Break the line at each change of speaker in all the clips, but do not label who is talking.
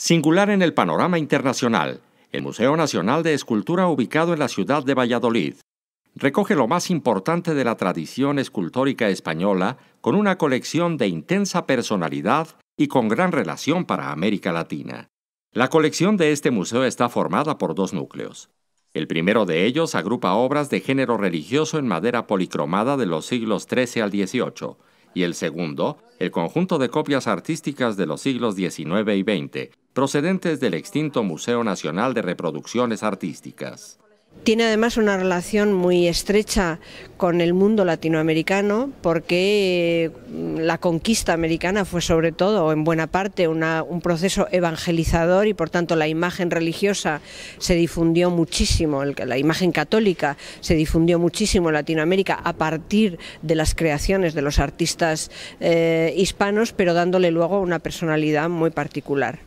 Singular en el panorama internacional, el Museo Nacional de Escultura ubicado en la ciudad de Valladolid recoge lo más importante de la tradición escultórica española con una colección de intensa personalidad y con gran relación para América Latina. La colección de este museo está formada por dos núcleos. El primero de ellos agrupa obras de género religioso en madera policromada de los siglos XIII al XVIII, y el segundo, el conjunto de copias artísticas de los siglos XIX y XX, procedentes del extinto Museo Nacional de Reproducciones Artísticas.
Tiene además una relación muy estrecha con el mundo latinoamericano porque mm, la conquista americana fue sobre todo, en buena parte, un proceso evangelizador y por tanto la imagen religiosa se difundió muchísimo, la imagen católica se difundió muchísimo en Latinoamérica a partir de las creaciones de los artistas eh, hispanos, pero dándole luego una personalidad muy particular.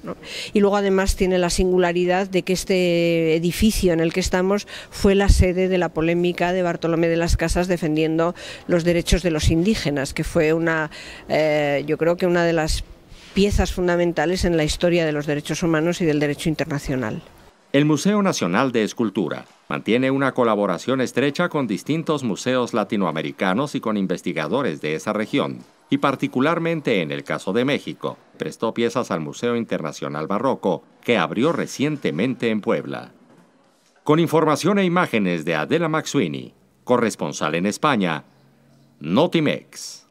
Y luego además tiene la singularidad de que este edificio en el que estamos fue la sede de la polémica de Bartolomé de las Casas defendiendo los derechos de los indígenas, que fue una, eh, yo creo que una de las piezas fundamentales en la historia de los derechos humanos y del derecho internacional.
El Museo Nacional de Escultura mantiene una colaboración estrecha con distintos museos latinoamericanos y con investigadores de esa región, y particularmente en el caso de México, prestó piezas al Museo Internacional Barroco, que abrió recientemente en Puebla. Con información e imágenes de Adela Maxwini, corresponsal en España, Notimex.